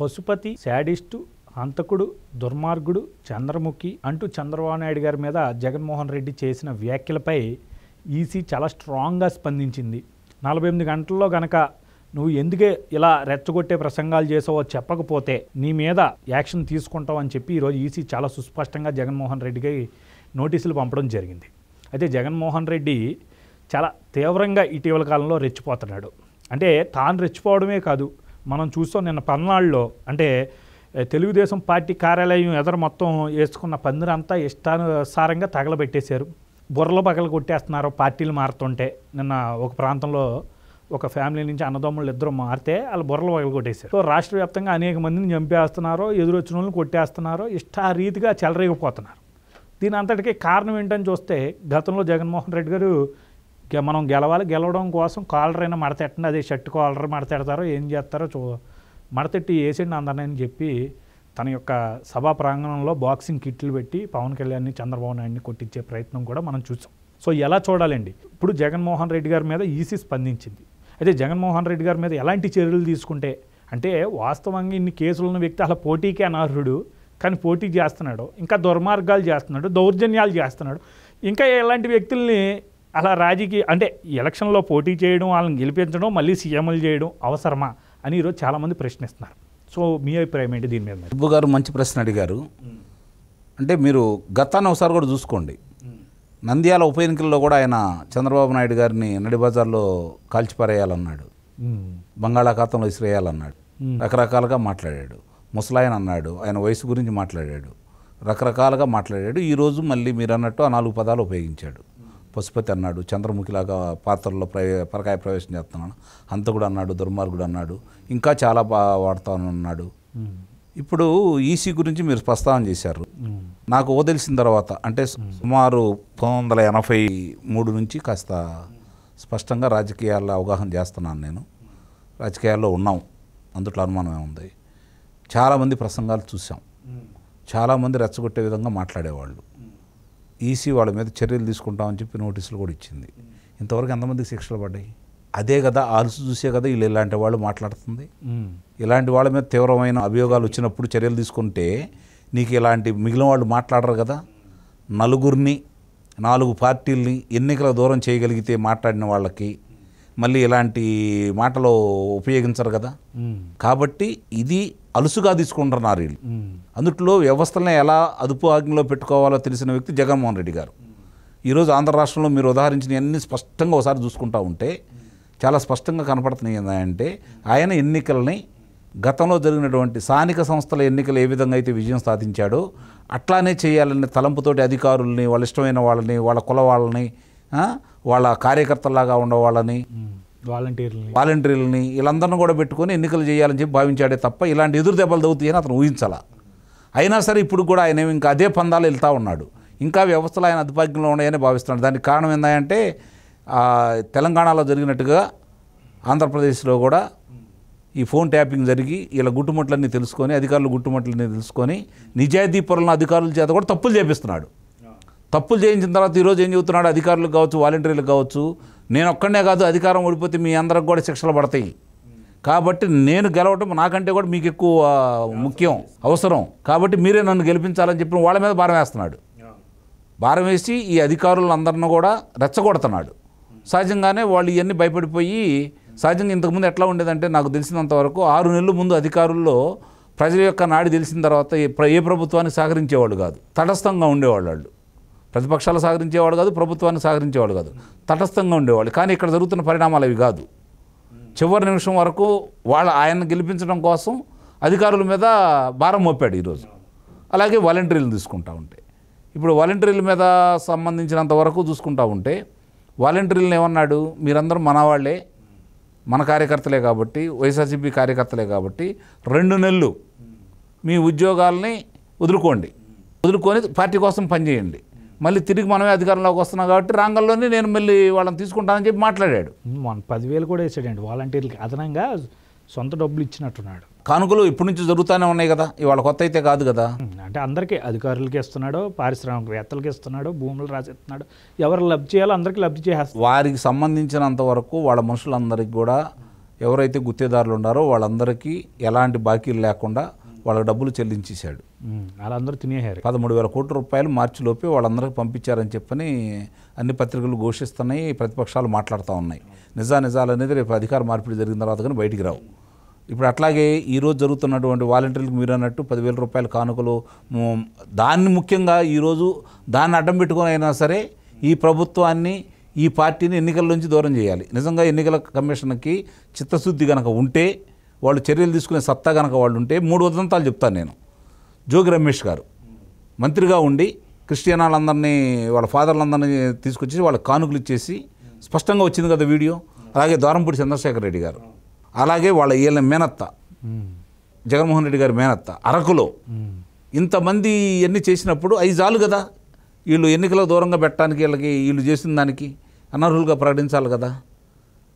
Pashupati sadist హంతకుడు దుర్మార్గుడు చంద్రముఖి అంటూ చంద్రబాబు నాయుడు గారి మీద జగన్మోహన్ రెడ్డి చేసిన వ్యాఖ్యలపై ఈసీ చాలా స్ట్రాంగ్గా స్పందించింది నలభై ఎనిమిది గంటల్లో గనక నువ్వు ఎందుకే ఇలా రెచ్చగొట్టే ప్రసంగాలు చేసావో చెప్పకపోతే నీ మీద యాక్షన్ తీసుకుంటావు అని చెప్పి ఈరోజు ఈసీ చాలా సుస్పష్టంగా జగన్మోహన్ రెడ్డికి నోటీసులు పంపడం జరిగింది అయితే జగన్మోహన్ రెడ్డి చాలా తీవ్రంగా ఇటీవల కాలంలో రెచ్చిపోతున్నాడు అంటే తాను రెచ్చిపోవడమే కాదు మనం చూస్తాం నిన్న పన్నాళ్ళలో అంటే తెలుగుదేశం పార్టీ కార్యాలయం ఎదురు మొత్తం వేసుకున్న పందిరంతా ఇష్టానుసారంగా తగలబెట్టేశారు బుర్రలు పగల కొట్టేస్తున్నారు పార్టీలు మారుతుంటే నిన్న ఒక ప్రాంతంలో ఒక ఫ్యామిలీ నుంచి అన్నదమ్ములు ఇద్దరు మారితే వాళ్ళు బుర్రలు పగల కొట్టేశారు సో రాష్ట్ర వ్యాప్తంగా అనేక మందిని చంపేస్తున్నారో ఎదురొచ్చిన వాళ్ళని కొట్టేస్తున్నారో ఇష్టారీతిగా చెలరేగిపోతున్నారు దీని అంతటికీ కారణం ఏంటని చూస్తే గతంలో జగన్మోహన్ రెడ్డి గారు మనం గెలవాలి గెలవడం కోసం కాలర్ అయినా మడతెట్టండి అదే షర్ట్ కాలర్ మడతెడతారో ఏం చేస్తారో చూ మడతెట్టి వేసేయండి అందరినీ అని చెప్పి తన యొక్క సభా ప్రాంగణంలో బాక్సింగ్ కిట్లు పెట్టి పవన్ కళ్యాణ్ని చంద్రబాబు నాయుడిని కొట్టించే ప్రయత్నం కూడా మనం చూసాం సో ఎలా చూడాలండి ఇప్పుడు జగన్మోహన్ రెడ్డి గారి మీద ఈసీ స్పందించింది అయితే జగన్మోహన్ రెడ్డి గారి మీద ఎలాంటి చర్యలు తీసుకుంటే అంటే వాస్తవంగా ఇన్ని కేసులు ఉన్న వ్యక్తి అలా పోటీకి అనర్హుడు కానీ పోటీ చేస్తున్నాడు ఇంకా దుర్మార్గాలు చేస్తున్నాడు దౌర్జన్యాలు చేస్తున్నాడు ఇంకా ఇలాంటి వ్యక్తుల్ని అలా రాజకీయ అంటే ఎలక్షన్లో పోటీ చేయడం వాళ్ళని గెలిపించడం మళ్ళీ సీఎంలు చేయడం అవసరమా అని ఈరోజు చాలామంది ప్రశ్నిస్తున్నారు సో మీ అభిప్రాయం ఏంటి దీని మీద అబ్బు గారు మంచి ప్రశ్న అడిగారు అంటే మీరు గతాన్ని ఒకసారి కూడా చూసుకోండి నంద్యాల ఉప ఎన్నికల్లో కూడా ఆయన చంద్రబాబు నాయుడు గారిని నడిబజార్లో కాల్చిపారేయాలన్నాడు బంగాళాఖాతంలో ఇసిరేయాలన్నాడు రకరకాలుగా మాట్లాడాడు ముసలాయన అన్నాడు ఆయన వయసు గురించి మాట్లాడాడు రకరకాలుగా మాట్లాడాడు ఈరోజు మళ్ళీ మీరు అన్నట్టు ఆ నాలుగు పదాలు ఉపయోగించాడు పశుపతి అన్నాడు చంద్రముఖిలాగా పాత్రల్లో ప్రవే పరకాయ ప్రవేశం చేస్తున్నాను హంతకుడు అన్నాడు దుర్మార్గుడు అన్నాడు ఇంకా చాలా బాగా వాడతాను అన్నాడు ఇప్పుడు ఈసీ గురించి మీరు ప్రస్తావన చేశారు నాకు ఓ తెలిసిన తర్వాత అంటే సుమారు పంతొమ్మిది వందల ఎనభై మూడు నుంచి కాస్త స్పష్టంగా రాజకీయాల్లో అవగాహన చేస్తున్నాను నేను రాజకీయాల్లో ఉన్నాం అందుట్లో అనుమానమే ఉంది చాలామంది ప్రసంగాలు చూసాం చాలామంది రెచ్చగొట్టే విధంగా మాట్లాడేవాళ్ళు ఈసీ వాళ్ళ మీద చర్యలు తీసుకుంటామని చెప్పి నోటీసులు కూడా ఇచ్చింది ఇంతవరకు ఎంతమందికి శిక్షలు పడ్డాయి అదే కదా ఆల్సి చూసే కదా వీళ్ళు ఇలాంటి వాళ్ళు మాట్లాడుతుంది ఇలాంటి వాళ్ళ మీద తీవ్రమైన అభియోగాలు వచ్చినప్పుడు చర్యలు తీసుకుంటే నీకు ఇలాంటి మిగిలిన వాళ్ళు మాట్లాడరు కదా నలుగురిని నాలుగు పార్టీల్ని ఎన్నికల దూరం చేయగలిగితే మాట్లాడిన వాళ్ళకి మళ్ళీ ఇలాంటి మాటలు ఉపయోగించరు కదా కాబట్టి ఇది అలుసుగా తీసుకుంటున్నారు వీళ్ళు అందుట్లో వ్యవస్థలను ఎలా అదుపు ఆజ్ఞలో పెట్టుకోవాలో తెలిసిన వ్యక్తి జగన్మోహన్ రెడ్డి గారు ఈరోజు ఆంధ్ర రాష్ట్రంలో మీరు ఉదాహరించిన అన్ని స్పష్టంగా ఒకసారి చూసుకుంటా ఉంటే చాలా స్పష్టంగా కనపడుతున్నాయి ఏంటంటే ఆయన ఎన్నికలని గతంలో జరిగినటువంటి స్థానిక సంస్థల ఎన్నికలు ఏ విధంగా అయితే విజయం సాధించాడో అట్లానే చేయాలని తలంపుతోటి అధికారుల్ని వాళ్ళ ఇష్టమైన వాళ్ళని వాళ్ళ కుల వాళ్ళని వాళ్ళ కార్యకర్తలాగా ఉండవాళ్ళని వాలంటీర్లని వాలంటీర్లని వీళ్ళందరిని కూడా పెట్టుకొని ఎన్నికలు చేయాలని చెప్పి భావించాడే తప్ప ఇలాంటి ఎదురు దెబ్బలు తగ్గుతాయని అతను ఊహించాలా అయినా సరే ఇప్పుడు కూడా ఆయన ఇంకా అదే పందాలు వెళ్తూ ఉన్నాడు ఇంకా వ్యవస్థలు ఆయన అధిపాగ్యంలో ఉన్నాయని భావిస్తున్నాడు దానికి కారణం ఏంటంటే తెలంగాణలో జరిగినట్టుగా ఆంధ్రప్రదేశ్లో కూడా ఈ ఫోన్ ట్యాపింగ్ జరిగి ఇలా గుట్టుముట్లన్నీ తెలుసుకొని అధికారులు గుట్టుముట్లన్నీ తెలుసుకొని నిజాయితీ పరులను అధికారుల చేత కూడా తప్పులు చేపిస్తున్నాడు తప్పులు చేయించిన తర్వాత ఈరోజు ఏం చెబుతున్నాడు అధికారులకు కావచ్చు వాలంటీర్లకు కావచ్చు నేను ఒక్కడనే కాదు అధికారం ఓడిపోతే మీ అందరికి కూడా శిక్షలు పడతాయి కాబట్టి నేను గెలవటం నాకంటే కూడా మీకు ఎక్కువ ముఖ్యం అవసరం కాబట్టి మీరే నన్ను గెలిపించాలని చెప్పిన వాళ్ళ మీద భారం వేస్తున్నాడు భారం వేసి ఈ అధికారులందరినీ కూడా రెచ్చగొడుతున్నాడు సహజంగానే వాళ్ళు ఇవన్నీ భయపడిపోయి సహజంగా ఇంతకుముందు ఎట్లా ఉండేదంటే నాకు తెలిసినంతవరకు ఆరు నెలల ముందు అధికారుల్లో ప్రజల యొక్క నాడి తెలిసిన తర్వాత ఏ ప్రభుత్వాన్ని సహకరించేవాళ్ళు కాదు తటస్థంగా ఉండేవాళ్ళు వాళ్ళు ప్రతిపక్షాలు సహకరించేవాడు కాదు ప్రభుత్వాన్ని సహకరించేవాడు కాదు తటస్థంగా ఉండేవాళ్ళు కానీ ఇక్కడ జరుగుతున్న పరిణామాలు అవి కాదు చివరి నిమిషం వరకు వాళ్ళ ఆయన గెలిపించడం కోసం అధికారుల మీద భారం మోపాడు ఈరోజు అలాగే వాలంటీర్లు తీసుకుంటా ఉంటే ఇప్పుడు వాలంటీర్ల మీద సంబంధించినంత వరకు చూసుకుంటా ఉంటే వాలంటీర్లను ఏమన్నాడు మీరందరూ మన వాళ్ళే మన కార్యకర్తలే కాబట్టి వైఎస్ఆర్సీపీ కార్యకర్తలే కాబట్టి రెండు నెలలు మీ ఉద్యోగాల్ని వదులుకోండి వదులుకొని పార్టీ కోసం పనిచేయండి మళ్ళీ తిరిగి మనమే అధికారంలోకి వస్తున్నాం కాబట్టి రంగంలోనే నేను మళ్ళీ వాళ్ళని తీసుకుంటానని చెప్పి మాట్లాడాడు మన పదివేలు కూడా వేసాడండి వాలంటీర్లకి అదనంగా సొంత డబ్బులు ఇచ్చినట్టున్నాడు కానుకలు ఇప్పటి నుంచి జరుగుతూనే ఉన్నాయి కదా ఇవాళ కొత్త అయితే కాదు కదా అంటే అందరికీ అధికారులకి ఇస్తున్నాడు పారిశ్రామికవేత్తలకి ఇస్తున్నాడు భూములు రాసిస్తున్నాడు ఎవరు లబ్ధి చేయాలో అందరికీ లబ్ధి చేస్తారు వారికి సంబంధించినంత వరకు వాళ్ళ మనుషులందరికీ కూడా ఎవరైతే గుత్తేదారులు ఉన్నారో వాళ్ళందరికీ ఎలాంటి బాకీలు లేకుండా వాళ్ళ డబ్బులు చెల్లించేశాడు వాళ్ళందరూ తినేశారు పదమూడు వేల కోట్ల రూపాయలు లోపే వాళ్ళందరికీ పంపించారని చెప్పని అన్ని పత్రికలు ఘోషిస్తున్నాయి ప్రతిపక్షాలు మాట్లాడుతూ ఉన్నాయి నిజా నిజాలు అనేది రేపు అధికార మార్పిడి జరిగిన తర్వాత కానీ బయటికి రావు ఇప్పుడు అట్లాగే ఈరోజు జరుగుతున్నటువంటి వాలంటీర్లకు మీరు అన్నట్టు పదివేల రూపాయల కానుకలు దాన్ని ముఖ్యంగా ఈరోజు దాన్ని అడ్డం పెట్టుకుని అయినా సరే ఈ ప్రభుత్వాన్ని ఈ పార్టీని ఎన్నికల నుంచి దూరం చేయాలి నిజంగా ఎన్నికల కమిషన్కి చిత్తశుద్ధి కనుక ఉంటే వాళ్ళు చర్యలు తీసుకునే సత్తా కనుక వాళ్ళు ఉంటే మూడు వదంతాలు చెప్తాను నేను జోగి రమేష్ గారు మంత్రిగా ఉండి క్రిస్టియనాలందరినీ వాళ్ళ ఫాదర్లందరినీ తీసుకొచ్చి వాళ్ళ కానుకలు ఇచ్చేసి స్పష్టంగా వచ్చింది కదా వీడియో అలాగే దారంపూడి చంద్రశేఖర్ రెడ్డి గారు అలాగే వాళ్ళ వీళ్ళ మేనత్త జగన్మోహన్ రెడ్డి గారి మేనత్త అరకులో ఇంతమంది ఇవన్నీ చేసినప్పుడు అవి చాలు కదా వీళ్ళు ఎన్నికల దూరంగా పెట్టడానికి వీళ్ళకి వీళ్ళు చేసిన దానికి అనర్హులుగా ప్రకటించాలి కదా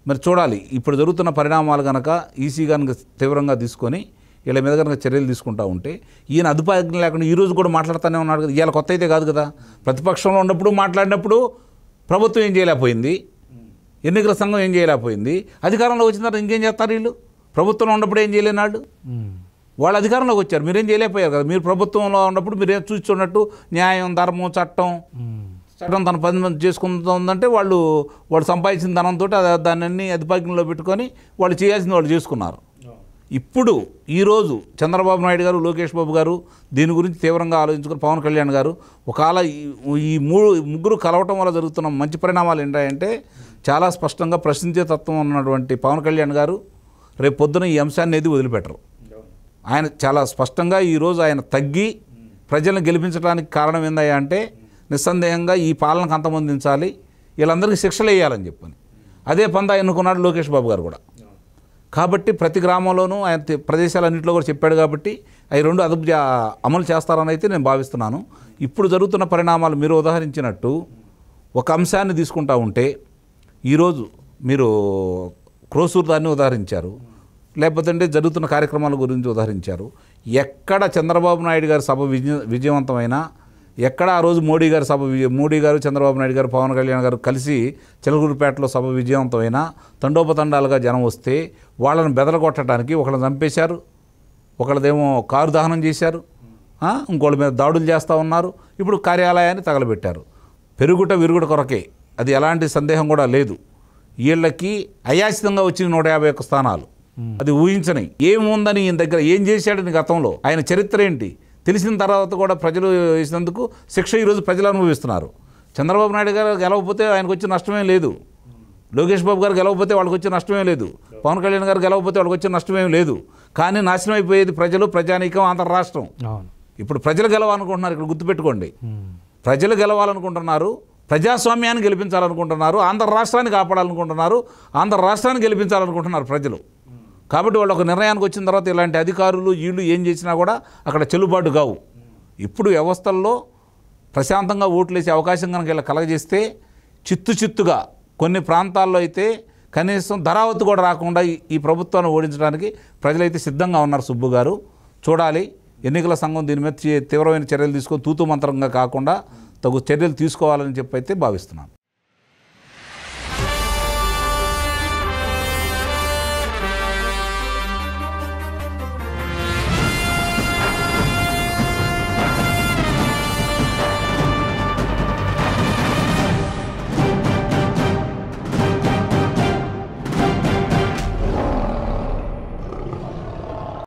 మరి చూడాలి ఇప్పుడు జరుగుతున్న పరిణామాలు కనుక ఈసీ కనుక తీవ్రంగా తీసుకొని వీళ్ళ మీద కనుక చర్యలు తీసుకుంటా ఉంటే ఈయన అదుపాయం లేకుండా ఈరోజు కూడా మాట్లాడుతూనే ఉన్నాడు కదా ఇవాళ కొత్త అయితే కాదు కదా ప్రతిపక్షంలో ఉన్నప్పుడు మాట్లాడినప్పుడు ప్రభుత్వం ఏం చేయలేకపోయింది ఎన్నికల సంఘం ఏం చేయలేకపోయింది అధికారంలో వచ్చిన తర్వాత ఇంకేం చేస్తారు వీళ్ళు ప్రభుత్వంలో ఉన్నప్పుడు ఏం చేయలేనాడు వాళ్ళు అధికారంలోకి వచ్చారు మీరేం చేయలేకపోయారు కదా మీరు ప్రభుత్వంలో ఉన్నప్పుడు మీరేం చూస్తున్నట్టు న్యాయం ధర్మం చట్టం చట్టం తన పని ఉందంటే వాళ్ళు వాళ్ళు సంపాదించిన ధనంతో దాన్ని అధిపగ్యంలో పెట్టుకొని వాళ్ళు చేయాల్సింది వాళ్ళు చేసుకున్నారు ఇప్పుడు ఈరోజు చంద్రబాబు నాయుడు గారు లోకేష్ బాబు గారు దీని గురించి తీవ్రంగా ఆలోచించుకుని పవన్ కళ్యాణ్ గారు ఒకవేళ ఈ మూడు ముగ్గురు కలవటం వల్ల జరుగుతున్న మంచి పరిణామాలు ఏంటంటే చాలా స్పష్టంగా ప్రశ్నించే తత్వం ఉన్నటువంటి పవన్ కళ్యాణ్ గారు రేపు పొద్దున ఈ అంశాన్ని అనేది వదిలిపెట్టరు ఆయన చాలా స్పష్టంగా ఈరోజు ఆయన తగ్గి ప్రజలను గెలిపించడానికి కారణం ఏందయ్యా అంటే నిస్సందేహంగా ఈ పాలనకు అంతమొందించాలి వీళ్ళందరికీ శిక్షలు వేయాలని చెప్పని అదే పందా ఎన్నుకున్నాడు లోకేష్ బాబు గారు కూడా కాబట్టి ప్రతి గ్రామంలోనూ ఆయన ప్రదేశాలన్నింటిలో కూడా చెప్పాడు కాబట్టి అవి రెండు అదుపు అమలు చేస్తారని అయితే నేను భావిస్తున్నాను ఇప్పుడు జరుగుతున్న పరిణామాలు మీరు ఉదాహరించినట్టు ఒక అంశాన్ని తీసుకుంటా ఉంటే ఈరోజు మీరు క్రోసూరు దాన్ని ఉదాహరించారు లేకపోతే జరుగుతున్న కార్యక్రమాల గురించి ఉదాహరించారు ఎక్కడ చంద్రబాబు నాయుడు గారి సభ విజయ విజయవంతమైనా ఎక్కడ ఆ రోజు మోడీ గారు సభ మోడీ గారు చంద్రబాబు నాయుడు గారు పవన్ కళ్యాణ్ గారు కలిసి చిలకూరుపేటలో సభ విజయవంతమైన తండోపతండాలుగా జనం వస్తే వాళ్ళని బెదలగొట్టడానికి ఒకళ్ళని చంపేశారు ఒకళ్ళదేమో కారు దహనం చేశారు ఇంకోళ్ళ మీద దాడులు చేస్తూ ఉన్నారు ఇప్పుడు కార్యాలయాన్ని తగలబెట్టారు పెరుగుట విరుగుట కొరకే అది ఎలాంటి సందేహం కూడా లేదు వీళ్ళకి అయాచితంగా వచ్చిన నూట యాభై ఒక్క స్థానాలు అది ఊహించని ఏముందని ఈయన దగ్గర ఏం చేశాడని గతంలో ఆయన చరిత్ర ఏంటి తెలిసిన తర్వాత కూడా ప్రజలు వేసినందుకు శిక్ష ఈరోజు ప్రజలు అనుభవిస్తున్నారు చంద్రబాబు నాయుడు గారు గెలవకపోతే ఆయనకు వచ్చే నష్టమే లేదు లోకేష్ బాబు గారు గెలవకపోతే వాళ్ళకి వచ్చే నష్టమే లేదు పవన్ కళ్యాణ్ గారు గెలవకపోతే వాళ్ళకి వచ్చే నష్టమేం లేదు కానీ నాశనం అయిపోయేది ప్రజలు ప్రజానీకం ఆంధ్ర రాష్ట్రం ఇప్పుడు ప్రజలు గెలవాలనుకుంటున్నారు ఇక్కడ గుర్తుపెట్టుకోండి ప్రజలు గెలవాలనుకుంటున్నారు ప్రజాస్వామ్యాన్ని గెలిపించాలనుకుంటున్నారు ఆంధ్ర రాష్ట్రాన్ని కాపాడాలనుకుంటున్నారు ఆంధ్ర రాష్ట్రాన్ని గెలిపించాలనుకుంటున్నారు ప్రజలు కాబట్టి వాళ్ళు ఒక నిర్ణయానికి వచ్చిన తర్వాత ఇలాంటి అధికారులు వీళ్ళు ఏం చేసినా కూడా అక్కడ చెల్లుబాటు కావు ఇప్పుడు వ్యవస్థల్లో ప్రశాంతంగా ఓట్లేసే అవకాశం కనుక ఇలా కలగజేస్తే చిత్తు చిత్తుగా కొన్ని ప్రాంతాల్లో అయితే కనీసం ధరావతి కూడా రాకుండా ఈ ప్రభుత్వాన్ని ఓడించడానికి ప్రజలైతే సిద్ధంగా ఉన్నారు సుబ్బు గారు చూడాలి ఎన్నికల సంఘం దీని మీద తీవ్రమైన చర్యలు తీసుకొని తూతు మంత్రంగా కాకుండా తగు చర్యలు తీసుకోవాలని చెప్పి అయితే భావిస్తున్నాను